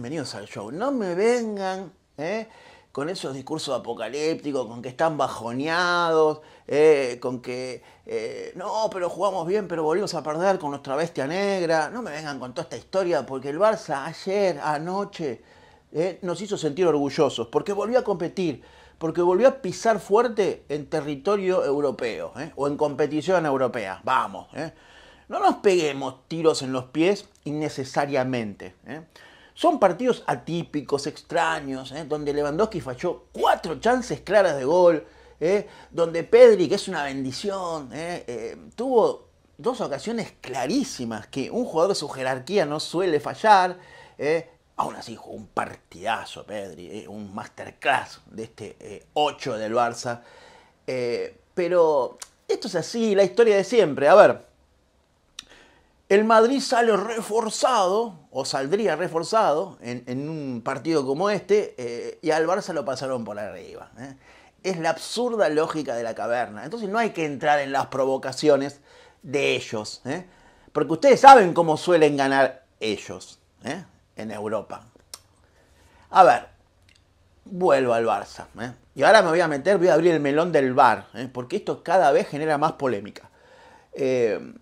bienvenidos al show. No me vengan ¿eh? con esos discursos apocalípticos, con que están bajoneados, ¿eh? con que eh, no, pero jugamos bien, pero volvimos a perder con nuestra bestia negra. No me vengan con toda esta historia, porque el Barça ayer, anoche, nos hizo sentir orgullosos, porque volvió a competir, porque volvió a pisar fuerte en territorio europeo o en competición europea. Vamos, no nos peguemos tiros en los pies innecesariamente. Son partidos atípicos, extraños, ¿eh? donde Lewandowski falló cuatro chances claras de gol, ¿eh? donde Pedri, que es una bendición, ¿eh? tuvo dos ocasiones clarísimas que un jugador de su jerarquía no suele fallar. Aún así, jugó un partidazo Pedri, un masterclass de este 8 del Barça. pero esto es así, la historia de siempre. A ver, el Madrid sale reforzado, o saldría reforzado, en, un partido como este, eh, y al Barça lo pasaron por arriba. ¿eh? Es la absurda lógica de la caverna. Entonces no hay que entrar en las provocaciones de ellos, ¿eh? porque ustedes saben cómo suelen ganar ellos en Europa. A ver, vuelvo al Barça. Y ahora me voy a meter, voy a abrir el melón del bar, porque esto cada vez genera más polémica. Eh,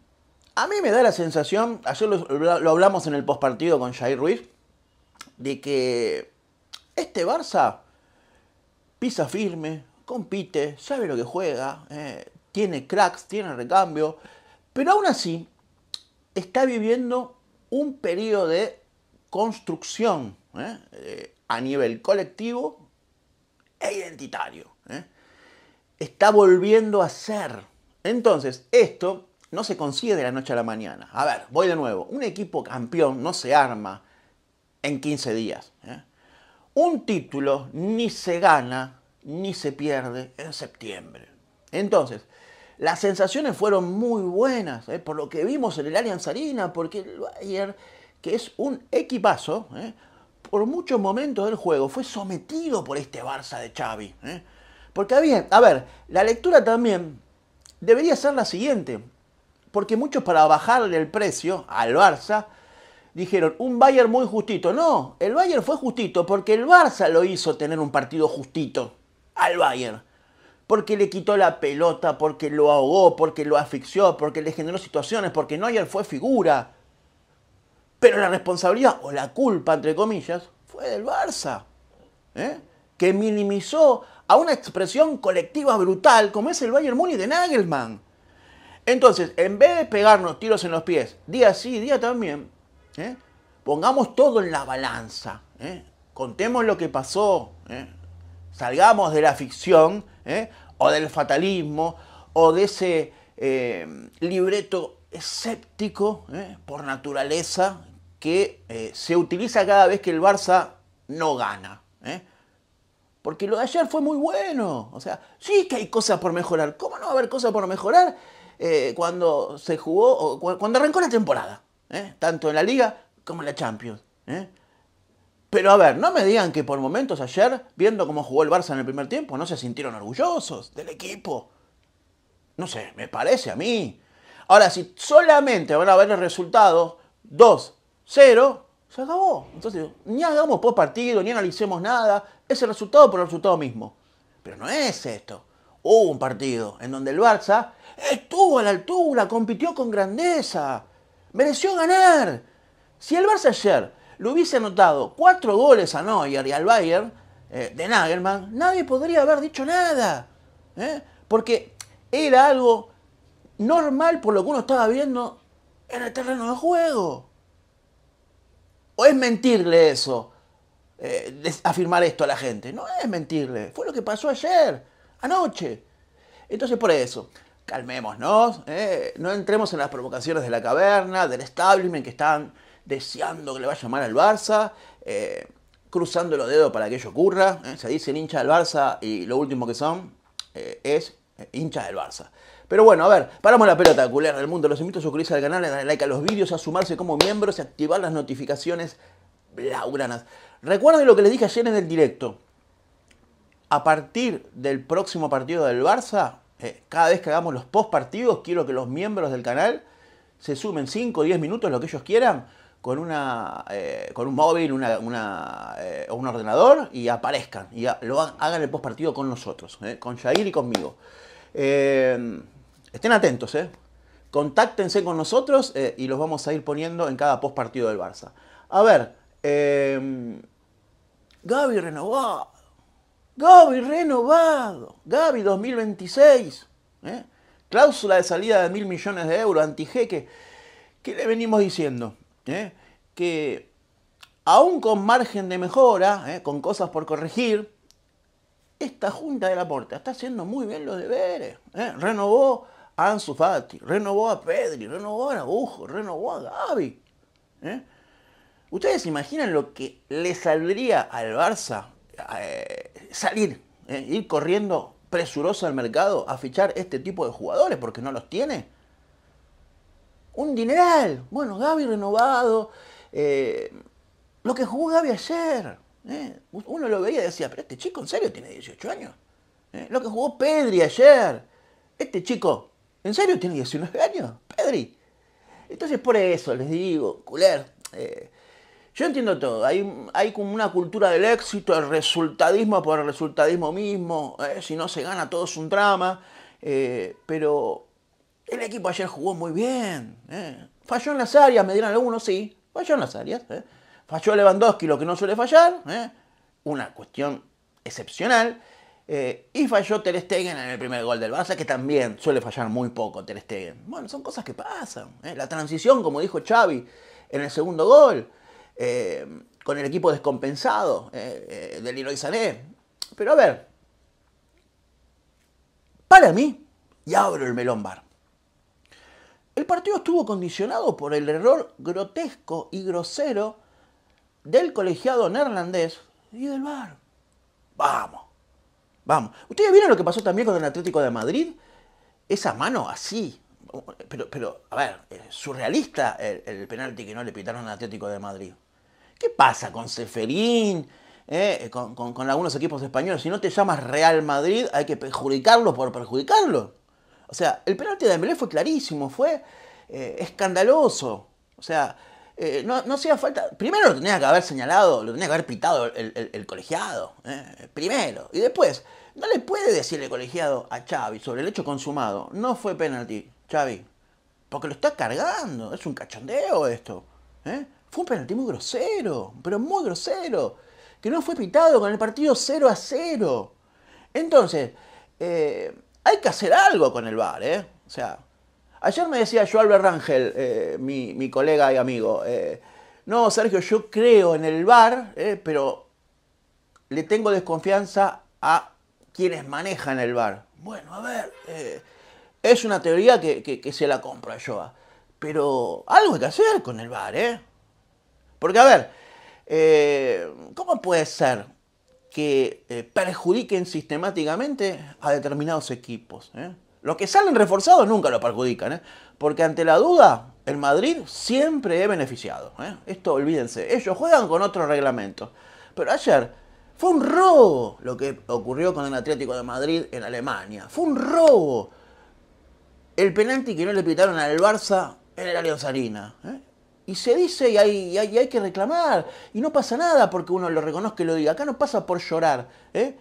a mí me da la sensación, ayer lo, hablamos en el postpartido con Jair Ruiz, de que este Barça pisa firme, compite, sabe lo que juega, eh, tiene cracks, tiene recambio, pero aún así está viviendo un periodo de construcción eh, eh, a nivel colectivo e identitario. Está volviendo a ser. Entonces, esto no se consigue de la noche a la mañana. A ver, voy de nuevo. Un equipo campeón no se arma en 15 días. ¿eh? Un título ni se gana ni se pierde en septiembre. Entonces, las sensaciones fueron muy buenas, ¿eh? por lo que vimos en el Allianz Arena, porque el Bayern, que es un equipazo, ¿eh? por muchos momentos del juego fue sometido por este Barça de Xavi. Porque bien, a ver, la lectura también debería ser la siguiente. Porque muchos para bajarle el precio al Barça dijeron un Bayern muy justito. No, el Bayern fue justito porque el Barça lo hizo tener un partido justito al Bayern. Porque le quitó la pelota, porque lo ahogó, porque lo asfixió, porque le generó situaciones, porque Neuer fue figura. Pero la responsabilidad o la culpa, entre comillas, fue del Barça. ¿eh? Que minimizó a una expresión colectiva brutal como es el Bayern Múnich de Nagelman. Entonces, en vez de pegarnos tiros en los pies, día sí, día también, ¿eh? pongamos todo en la balanza. ¿eh? Contemos lo que pasó. ¿eh? Salgamos de la ficción o del fatalismo o de ese libreto escéptico por naturaleza que se utiliza cada vez que el Barça no gana. Porque lo de ayer fue muy bueno. O sea, sí que hay cosas por mejorar. ¿Cómo no va a haber cosas por mejorar eh, cuando se jugó, cuando arrancó la temporada, ¿eh? tanto en la Liga como en la Champions. ¿eh? Pero a ver, no me digan que por momentos ayer, viendo cómo jugó el Barça en el primer tiempo, no se sintieron orgullosos del equipo. No sé, me parece a mí. Ahora, si solamente van a ver el resultado 2-0, se acabó. Entonces, ni hagamos post partido, ni analicemos nada. Es el resultado por el resultado mismo. Pero no es esto hubo un partido en donde el Barça estuvo a la altura, compitió con grandeza, mereció ganar. Si el Barça ayer le hubiese anotado cuatro goles a Neuer y al Bayern eh, de Nagelman, nadie podría haber dicho nada. ¿eh? Porque era algo normal por lo que uno estaba viendo en el terreno de juego. ¿O es mentirle eso? Eh, afirmar esto a la gente. No es mentirle. Fue lo que pasó ayer anoche. Entonces por eso, calmémonos, eh, no entremos en las provocaciones de la caverna, del establishment que están deseando que le vaya mal al Barça, eh, cruzando los dedos para que ello ocurra. Eh. Se dicen hincha del Barça y lo último que son es hincha del Barça. Pero bueno, a ver, paramos la pelota, culera del mundo. Los invito a suscribirse al canal, a darle like a los vídeos, a sumarse como miembros y activar las notificaciones blaugranas. Recuerden lo que les dije ayer en el directo a partir del próximo partido del Barça, eh, cada vez que hagamos los post partidos, quiero que los miembros del canal se sumen 5 o 10 minutos, lo que ellos quieran, con, una, eh, con un móvil, una, eh, un ordenador y aparezcan y lo hagan el post partido con nosotros, con Jair y conmigo. estén atentos, contáctense con nosotros y los vamos a ir poniendo en cada post partido del Barça. A ver, Gaby renovó Gaby renovado, Gaby 2026, ¿eh? cláusula de salida de mil millones de euros, antijeque. ¿Qué le venimos diciendo? ¿Eh? Que aún con margen de mejora, ¿eh? con cosas por corregir, esta Junta de la está haciendo muy bien los deberes. Renovó a Ansu Fati, renovó a Pedri, renovó a Araujo, renovó a Gaby. ¿Ustedes imaginan lo que le saldría al Barça salir, eh, ir corriendo presuroso al mercado a fichar este tipo de jugadores porque no los tiene. Un dineral. Bueno, Gaby renovado. Eh, lo que jugó Gaby ayer. Eh, uno lo veía y decía, pero este chico en serio tiene 18 años. Lo que jugó Pedri ayer. Este chico, ¿en serio tiene 19 años? Pedri. Entonces por eso les digo, culer, yo entiendo todo, hay, hay como una cultura del éxito, el resultadismo por el resultadismo mismo, eh, si no se gana todo es un drama, eh, pero el equipo ayer jugó muy bien, eh. falló en las áreas, me dieron algunos, sí, falló en las áreas, falló Lewandowski, lo que no suele fallar, una cuestión excepcional, y falló Ter Stegen en el primer gol del Barça, que también suele fallar muy poco Ter Stegen. Bueno, son cosas que pasan. La transición, como dijo Xavi, en el segundo gol. Eh, con el equipo descompensado del eh, eh, de Sané. Pero a ver, para mí, y abro el melón bar, el partido estuvo condicionado por el error grotesco y grosero del colegiado neerlandés y del bar. Vamos, vamos. ¿Ustedes vieron lo que pasó también con el Atlético de Madrid? Esa mano así, pero, pero a ver, surrealista el, el penalti que no le pitaron al Atlético de Madrid. ¿Qué pasa con Seferín? Eh, con, algunos equipos españoles. Si no te llamas Real Madrid, hay que perjudicarlo por perjudicarlo. O sea, el penalti de Dembélé fue clarísimo, fue eh, escandaloso. O sea, eh, no, hacía falta. Primero lo tenía que haber señalado, lo tenía que haber pitado el, el colegiado. Primero. Y después, no le puede decir el colegiado a Xavi sobre el hecho consumado. No fue penalti, Xavi. Porque lo está cargando. Es un cachondeo esto. ¿eh? Fue un penalti muy grosero, pero muy grosero, que no fue pitado con el partido 0 a 0. Entonces, eh, hay que hacer algo con el bar, ¿eh? O sea, ayer me decía yo, Albert Rangel, eh, mi, colega y amigo, eh, no, Sergio, yo creo en el VAR, pero le tengo desconfianza a quienes manejan el bar. Bueno, a ver, es una teoría que, se la compra yo. pero algo hay que hacer con el bar, ¿eh? Porque, a ver, eh, ¿cómo puede ser que eh, perjudiquen sistemáticamente a determinados equipos? Eh? Los que salen reforzados nunca lo perjudican, porque ante la duda, el Madrid siempre he beneficiado. Esto olvídense, ellos juegan con otros reglamento. Pero ayer fue un robo lo que ocurrió con el Atlético de Madrid en Alemania. Fue un robo. El penalti que no le pitaron al Barça en el área ¿eh? y se dice y hay, hay, que reclamar. Y no pasa nada porque uno lo reconozca y lo diga. Acá no pasa por llorar. ¿eh?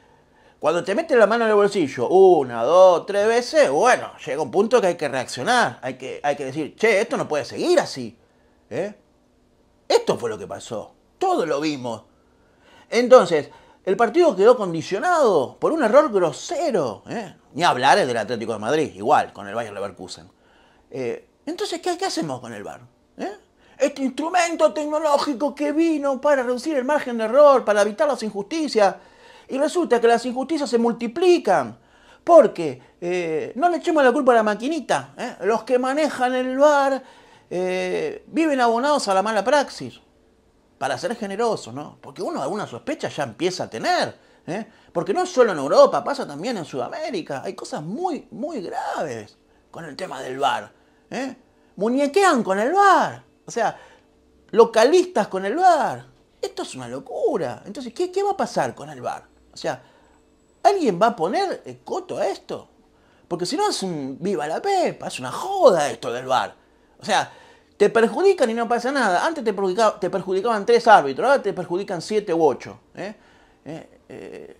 Cuando te metes la mano en el bolsillo una, dos, tres veces, bueno, llega un punto que hay que reaccionar. Hay que, hay que decir, che, esto no puede seguir así. ¿eh? Esto fue lo que pasó. Todo lo vimos. Entonces, el partido quedó condicionado por un error grosero. ¿eh? Ni hablar es del Atlético de Madrid, igual, con el Bayern Leverkusen. entonces, ¿qué, hacemos con el VAR? este instrumento tecnológico que vino para reducir el margen de error, para evitar las injusticias. Y resulta que las injusticias se multiplican. Porque eh, no le echemos la culpa a la maquinita. ¿eh? Los que manejan el bar eh, viven abonados a la mala praxis. Para ser generosos, ¿no? Porque uno alguna sospecha ya empieza a tener. Porque no solo en Europa, pasa también en Sudamérica. Hay cosas muy, muy graves con el tema del bar. Muñequean con el bar o sea, localistas con el bar, Esto es una locura. Entonces, ¿qué, va a pasar con el bar? O sea, ¿alguien va a poner coto a esto? Porque si no es un viva la pepa, es una joda esto del bar. O sea, te perjudican y no pasa nada. Antes te, perjudicaban, tres árbitros, ahora te perjudican siete u ocho. ¿eh? Eh, eh,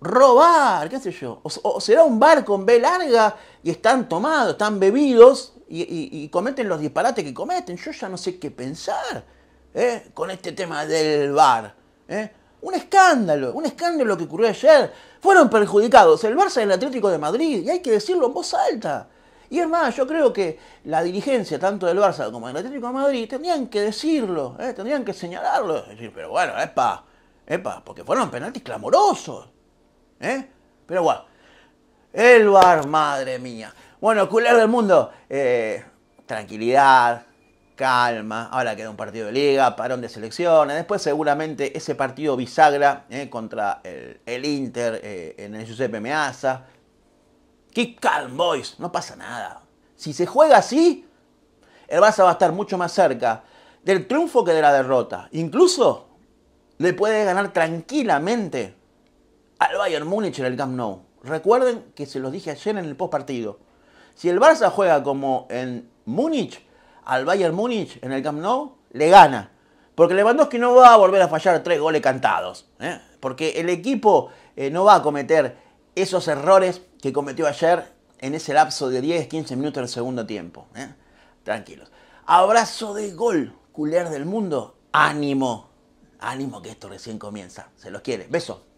robar, qué sé yo. o, será un bar con B larga y están tomados, están bebidos y, cometen los disparates que cometen. Yo ya no sé qué pensar ¿eh? con este tema del VAR. ¿eh? Un escándalo, un escándalo que ocurrió ayer. Fueron perjudicados el Barça y el Atlético de Madrid, y hay que decirlo en voz alta. Y es más, yo creo que la dirigencia, tanto del Barça como del Atlético de Madrid, tendrían que decirlo, ¿eh? tendrían que señalarlo. Decir, pero bueno, es epa, porque fueron penaltis clamorosos. Pero bueno, el VAR, madre mía. Bueno, culero del mundo. Eh, tranquilidad, calma. Ahora queda un partido de liga, parón de selecciones. Después seguramente ese partido bisagra eh, contra el, Inter eh, en el Giuseppe Meaza. Qué calm, boys. No pasa nada. Si se juega así, el Barça va a estar mucho más cerca del triunfo que de la derrota. Incluso le puede ganar tranquilamente al Bayern Múnich en el Camp Nou. Recuerden que se los dije ayer en el post partido. Si el Barça juega como en Múnich, al Bayern Múnich en el Camp Nou, le gana. Porque Lewandowski no va a volver a fallar tres goles cantados. ¿eh? Porque el equipo eh, no va a cometer esos errores que cometió ayer en ese lapso de 10-15 minutos del segundo tiempo. ¿eh? Tranquilos. Abrazo de gol, culer del mundo. Ánimo. Ánimo que esto recién comienza. Se los quiere. Beso.